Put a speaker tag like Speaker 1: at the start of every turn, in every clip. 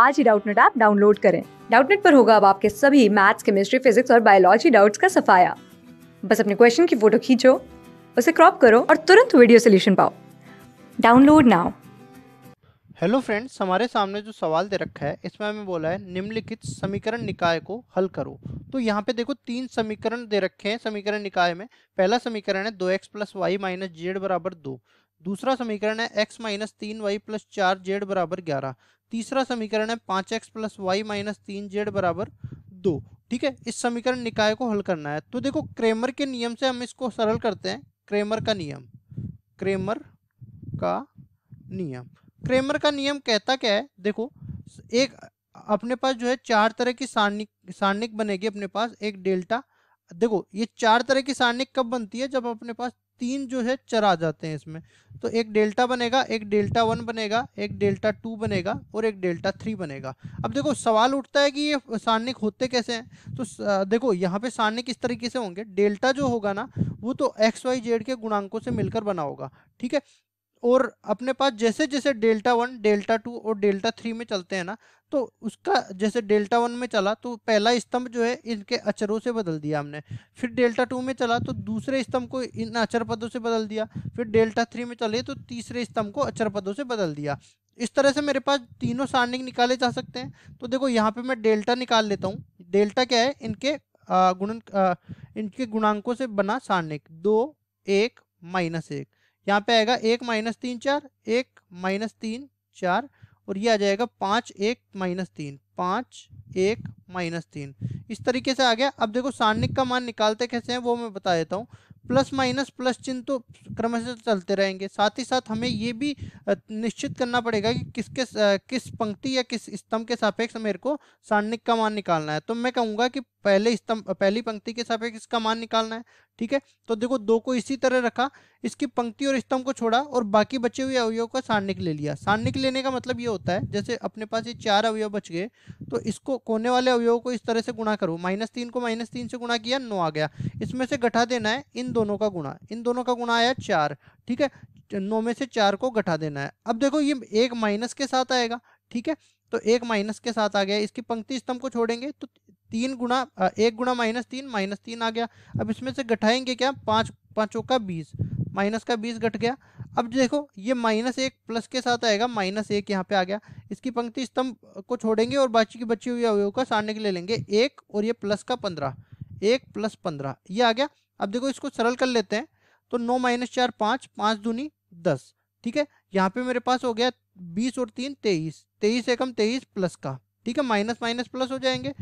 Speaker 1: आज ही Doubtnut app download करें डाउटनेट पर होगा अब आपके सभी मैथ्स केमिस्ट्री फिजिक्स और बायोलॉजी डाउट्स का सफाया बस अपने क्वेश्चन की फोटो खींचो उसे क्रॉप करो और तुरंत वीडियो सोल्यूशन पाओ डाउनलोड नाउ हेलो फ्रेंड्स हमारे सामने जो सवाल दे रखा है इसमें हमें बोला है निम्नलिखित समीकरण निकाय को हल करो तो यहाँ पे देखो तीन समीकरण दे रखे हैं समीकरण निकाय में पहला समीकरण है दो x plus y minus z बराबर दो दूसरा समीकरण है एक्स माइनस तीन वाई प्लस चार जेड बराबर ग्यारह तीसरा समीकरण है पांच एक्स प्लस वाई माइनस तीन जेड बराबर दो ठीक है इस समीकरण निकाय को हल करना है तो देखो क्रेमर के नियम से हम इसको सरल करते हैं क्रेमर का नियम क्रेमर का नियम क्रेमर का नियम कहता क्या है देखो एक अपने पास जो है चार तरह की सारणिक सारणिक बनेगी अपने पास एक डेल्टा देखो ये चार तरह की सारणिक कब बनती है जब अपने पास तीन जो है चर आ जाते हैं इसमें तो एक डेल्टा बनेगा एक डेल्टा वन बनेगा एक डेल्टा टू बनेगा और एक डेल्टा थ्री बनेगा अब देखो सवाल उठता है कि ये सारणिक होते कैसे हैं तो देखो यहाँ पे सारणिक इस तरीके से होंगे डेल्टा जो होगा ना वो तो एक्स वाई जेड के गुणांकों से मिलकर बना होगा ठीक है और अपने पास जैसे जैसे डेल्टा वन डेल्टा टू और डेल्टा थ्री में चलते हैं ना तो उसका जैसे डेल्टा वन में चला तो पहला स्तंभ जो है इनके अचरों से बदल दिया हमने फिर डेल्टा टू में चला तो दूसरे स्तंभ को इन अचर पदों से बदल दिया फिर डेल्टा थ्री में चले तो तीसरे स्तंभ को अचर पदों से बदल दिया इस तरह से मेरे पास तीनों सारणिक निकाले जा सकते हैं तो देखो यहाँ पर मैं डेल्टा निकाल लेता हूँ डेल्टा क्या है इनके गुणन इनके गुणांकों से बना सारणिक दो एक माइनस एक यहाँ पे आएगा एक माइनस तीन चार एक माइनस तीन चार और ये आ जाएगा पाँच एक माइनस तीन पाँच एक माइनस तीन इस तरीके से आ गया अब देखो सारणिक का मान निकालते कैसे हैं वो मैं बता देता हूँ प्लस माइनस प्लस चिन्ह तो क्रमशः चलते रहेंगे साथ ही साथ हमें ये भी निश्चित करना पड़ेगा कि किसके किस पंक्ति या किस स्तंभ के सापेक्ष मेरे को सारणिक का मान निकालना है तो मैं कहूँगा कि पहले स्तंभ पहली पंक्ति के सापेक्ष इसका मान निकालना है ठीक है तो देखो दो को इसी तरह रखा इसकी पंक्ति और स्तंभ को छोड़ा और बाकी बचे हुए अवयव का सारणिक ले लिया सारणिक लेने का मतलब ये होता है जैसे अपने पास ये चार अवयव बच गए तो इसको कोने वाले अवयव को इस तरह से गुणा करो माइनस तीन को माइनस तीन से गुणा किया नौ आ गया इसमें से गठा देना है इन दोनों का गुणा इन दोनों का गुणा आया चार ठीक है नौ में से चार को घटा देना है अब देखो ये एक माइनस के साथ आएगा ठीक है तो एक माइनस के साथ आ गया इसकी पंक्ति स्तंभ को छोड़ेंगे तो तीन गुणा एक गुणा माइनस तीन माइनस तीन आ गया अब इसमें से घटाएंगे क्या पाँच पाँचों का बीस माइनस का बीस घट गया अब देखो ये माइनस एक प्लस के साथ आएगा माइनस एक यहाँ पे आ गया इसकी पंक्ति स्तंभ को छोड़ेंगे और बाकी की बची हुई अवयव का सारने के लिए लेंगे एक और ये प्लस का पंद्रह एक प्लस पंद्रह ये आ गया अब देखो इसको सरल कर लेते हैं तो नौ माइनस चार पाँच पाँच दूनी दस ठीक है यहाँ पे मेरे पास हो गया बीस और तीन तेईस तेईस एकम तेईस प्लस का ठीक है माइनस माइनस प्लस हो जाएंगे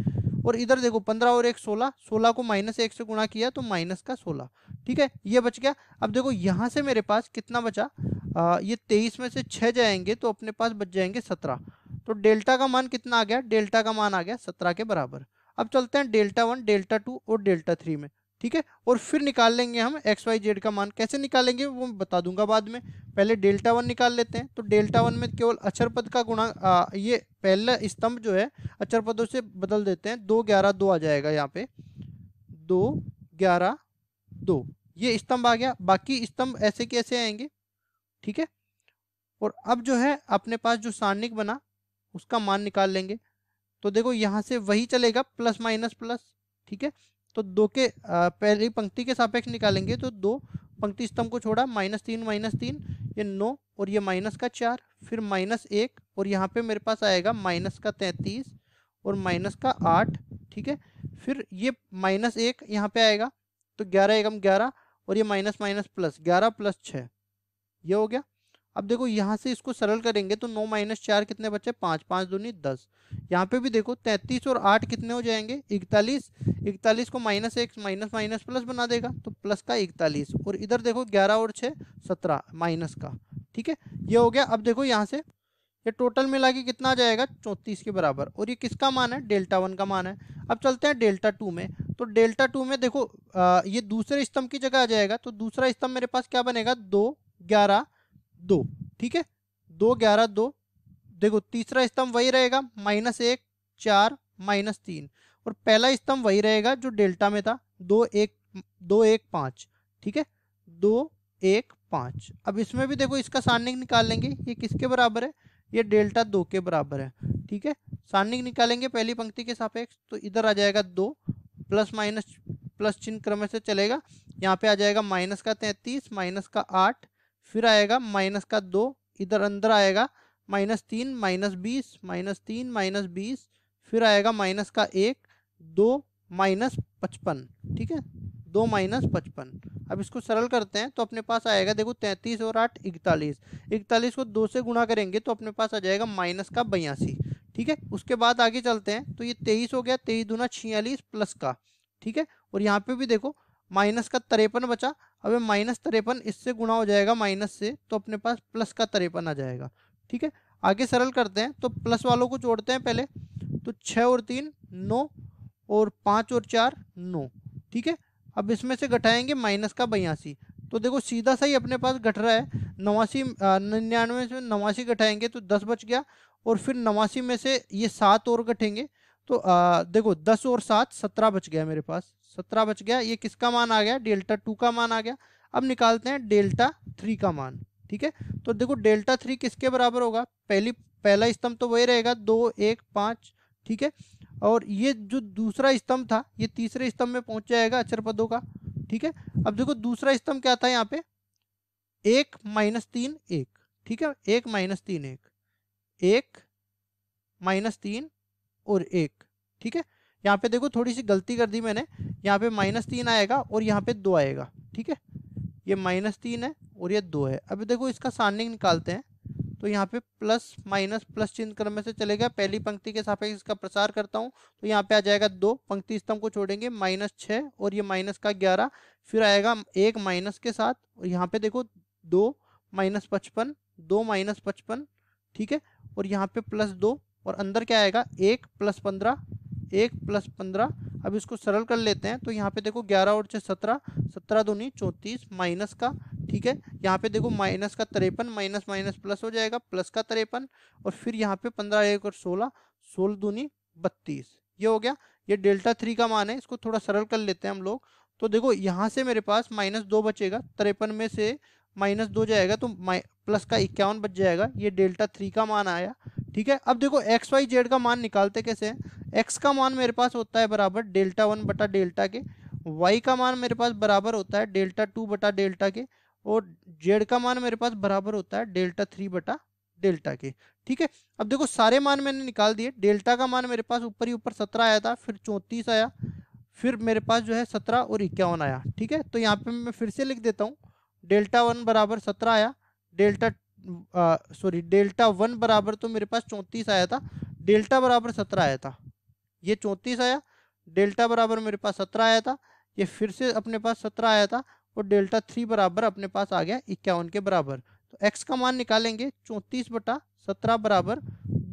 Speaker 1: और इधर देखो पंद्रह और एक सोलह सोलह को माइनस एक से गुणा किया तो माइनस का सोलह ठीक है ये बच गया अब देखो यहाँ से मेरे पास कितना बचा आ, ये तेईस में से छः जाएंगे तो अपने पास बच जाएंगे सत्रह तो डेल्टा का मान कितना आ गया डेल्टा का मान आ गया सत्रह के बराबर अब चलते हैं डेल्टा वन डेल्टा टू और डेल्टा थ्री में ठीक है और फिर निकाल लेंगे हम एक्स वाई जेड का मान कैसे निकालेंगे वो मैं बता दूंगा बाद में पहले डेल्टा वन निकाल लेते हैं तो डेल्टा वन में केवल अक्षर पद का गुणा आ, ये पहला स्तंभ जो है अक्षर पदों से बदल देते हैं दो ग्यारह दो आ जाएगा यहाँ पे दो ग्यारह दो ये स्तंभ आ गया बाकी स्तंभ ऐसे कैसे आएंगे ठीक है और अब जो है अपने पास जो सारणिक बना उसका मान निकाल लेंगे तो देखो यहाँ से वही चलेगा प्लस माइनस प्लस ठीक है तो दो के पहली पंक्ति के सापेक्ष निकालेंगे तो दो पंक्ति स्तंभ को छोड़ा माइनस तीन माइनस तीन ये नौ और ये माइनस का चार फिर माइनस एक और यहाँ पे मेरे पास आएगा माइनस का तैंतीस और माइनस का आठ ठीक है फिर ये माइनस एक यहाँ पे आएगा तो ग्यारह एकम ग्यारह और ये माइनस माइनस प्लस ग्यारह प्लस छः ये हो गया अब देखो यहाँ से इसको सरल करेंगे तो नौ माइनस चार कितने बचे पाँच पाँच दूनी दस यहाँ पे भी देखो तैंतीस और आठ कितने हो जाएंगे इकतालीस इकतालीस को माइनस एक माइनस माइनस प्लस बना देगा तो प्लस का इकतालीस और इधर देखो ग्यारह और छः सत्रह माइनस का ठीक है ये हो गया अब देखो यहाँ से ये टोटल मिला के कितना आ जाएगा चौंतीस के बराबर और ये किसका मान है डेल्टा वन का मान है अब चलते हैं डेल्टा टू में तो डेल्टा टू में देखो आ, ये दूसरे स्तंभ की जगह आ जाएगा तो दूसरा स्तंभ मेरे पास क्या बनेगा दो ग्यारह दो ठीक है दो ग्यारह दो देखो तीसरा स्तंभ वही रहेगा माइनस एक चार माइनस तीन और पहला स्तंभ वही रहेगा जो डेल्टा में था दो एक दो एक पाँच ठीक है दो एक पाँच अब इसमें भी देखो इसका सानिक निकाल लेंगे ये किसके बराबर है ये डेल्टा दो के बराबर है ठीक है सानिक निकालेंगे पहली पंक्ति के सापेक्ष तो इधर आ जाएगा दो प्लस माइनस प्लस चिन्ह क्रम से चलेगा यहाँ पे आ जाएगा माइनस का तैंतीस माइनस का आठ फिर आएगा माइनस का दो इधर अंदर आएगा माइनस तीन माइनस बीस माइनस तीन माइनस बीस फिर आएगा माइनस का एक दो माइनस पचपन ठीक है दो माइनस पचपन अब इसको सरल करते हैं तो अपने पास आएगा देखो तैंतीस और आठ इकतालीस इकतालीस को दो से गुणा करेंगे तो अपने पास आ जाएगा माइनस का बयासी ठीक है उसके बाद आगे चलते हैं तो ये तेईस हो गया तेईस दूना छियालीस प्लस का ठीक है और यहाँ पे भी देखो माइनस का तरेपन बचा अब ये माइनस तरेपन इससे गुणा हो जाएगा माइनस से तो अपने पास प्लस का तरेपन आ जाएगा ठीक है आगे सरल करते हैं तो प्लस वालों को जोड़ते हैं पहले तो छः और तीन नौ और पाँच और चार नौ ठीक है अब इसमें से घटाएंगे माइनस का बयासी तो देखो सीधा सा ही अपने पास घट रहा है नवासी निन्यानवे से नवासी घटाएंगे तो दस बच गया और फिर नवासी में से ये सात और घटेंगे तो आ, देखो दस और सात सत्रह बच गया मेरे पास सत्रह बच गया ये किसका मान आ गया डेल्टा टू का मान आ गया अब निकालते हैं डेल्टा थ्री का मान ठीक है तो देखो डेल्टा थ्री किसके बराबर होगा पहली पहला स्तंभ तो वही रहेगा दो एक पाँच ठीक है और ये जो दूसरा स्तंभ था ये तीसरे स्तंभ में पहुंच जाएगा अचर पदों का ठीक है अब देखो दूसरा स्तंभ क्या था यहाँ पे एक माइनस तीन एक ठीक है एक माइनस तीन एक एक माइनस तीन और एक ठीक है यहाँ पे देखो थोड़ी सी गलती कर दी मैंने यहाँ पे माइनस तीन आएगा और यहाँ पे दो आएगा ठीक है ये माइनस तीन है और ये दो है अभी देखो इसका सानिंग निकालते हैं तो यहाँ पे प्लस माइनस प्लस चिन्ह क्रम से चलेगा पहली पंक्ति के साथ इसका प्रसार करता हूँ तो यहाँ पे आ जाएगा दो पंक्ति स्तंभ को छोड़ेंगे माइनस छः और ये माइनस का ग्यारह फिर आएगा एक माइनस के साथ और यहाँ पे देखो दो माइनस पचपन दो माइनस पचपन ठीक है और यहाँ पे प्लस दो और अंदर क्या आएगा एक प्लस पंद्रह एक प्लस पंद्रह अब इसको सरल कर लेते हैं तो यहाँ पे देखो ग्यारह और छः सत्रह सत्रह दूनी चौंतीस माइनस का ठीक है यहाँ पे देखो माइनस का तिरपन माइनस माइनस प्लस हो जाएगा प्लस का तिरपन और फिर यहाँ पे पंद्रह एक और सोलह सोलह दूनी बत्तीस ये हो गया ये डेल्टा थ्री का मान है इसको थोड़ा सरल कर लेते हैं हम लोग तो देखो यहाँ से मेरे पास माइनस दो बचेगा तिरपन में से माइनस दो जाएगा तो प्लस का इक्यावन बच जाएगा ये डेल्टा थ्री का मान आया ठीक है अब देखो एक्स वाई जेड का मान निकालते कैसे हैं एक्स का मान मेरे पास होता है बराबर डेल्टा वन बटा डेल्टा के वाई का मान मेरे पास बराबर होता है डेल्टा टू बटा डेल्टा के और जेड का मान मेरे पास बराबर होता है डेल्टा थ्री बटा डेल्टा के ठीक है अब देखो सारे मान मैंने निकाल दिए डेल्टा का मान मेरे पास ऊपर ही ऊपर सत्रह आया था फिर चौंतीस आया फिर मेरे पास जो है सत्रह और इक्यावन आया ठीक है तो यहाँ पे मैं फिर से लिख देता हूँ डेल्टा वन बराबर सत्रह आया डेल्टा सॉरी डेल्टा वन बराबर तो मेरे पास चौंतीस आया था डेल्टा बराबर सत्रह आया था ये चौंतीस आया डेल्टा बराबर मेरे पास सत्रह आया था ये फिर से अपने पास सत्रह आया था और डेल्टा थ्री बराबर अपने पास आ गया इक्यावन के बराबर तो एक्स का मान निकालेंगे चौंतीस बटा सत्रह बराबर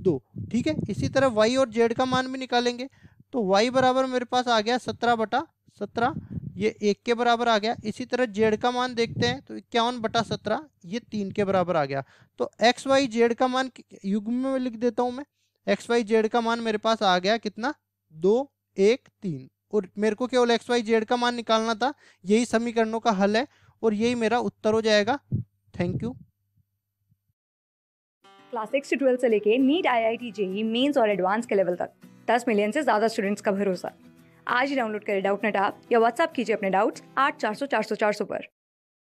Speaker 1: दो ठीक है इसी तरह वाई और जेड का मान भी निकालेंगे तो वाई बराबर मेरे पास आ गया सत्रह बटा सत्रह ये एक के बराबर आ गया इसी तरह जेड का मान देखते हैं तो इक्यावन बटा सत्रह ये तीन के बराबर आ गया तो एक्स वाई जेड का मान युग्म में लिख देता हूँ मैं एक्स वाई जेड का मान मेरे पास आ गया कितना दो एक तीन और मेरे को केवल एक्स वाई जेड का मान निकालना था यही समीकरणों का हल है और यही मेरा उत्तर हो जाएगा थैंक यू क्लास सिक्स से ट्वेल्थ से लेके NEET IIT JEE mains और एडवांस के लेवल तक दस मिलियन से ज़्यादा स्टूडेंट्स का भरोसा आज ही डाउनलोड करें डाउट नेट आप या व्हाट्सअप कीजिए अपने डाउट्स आठ चार सौ चार सौ चार सौ पर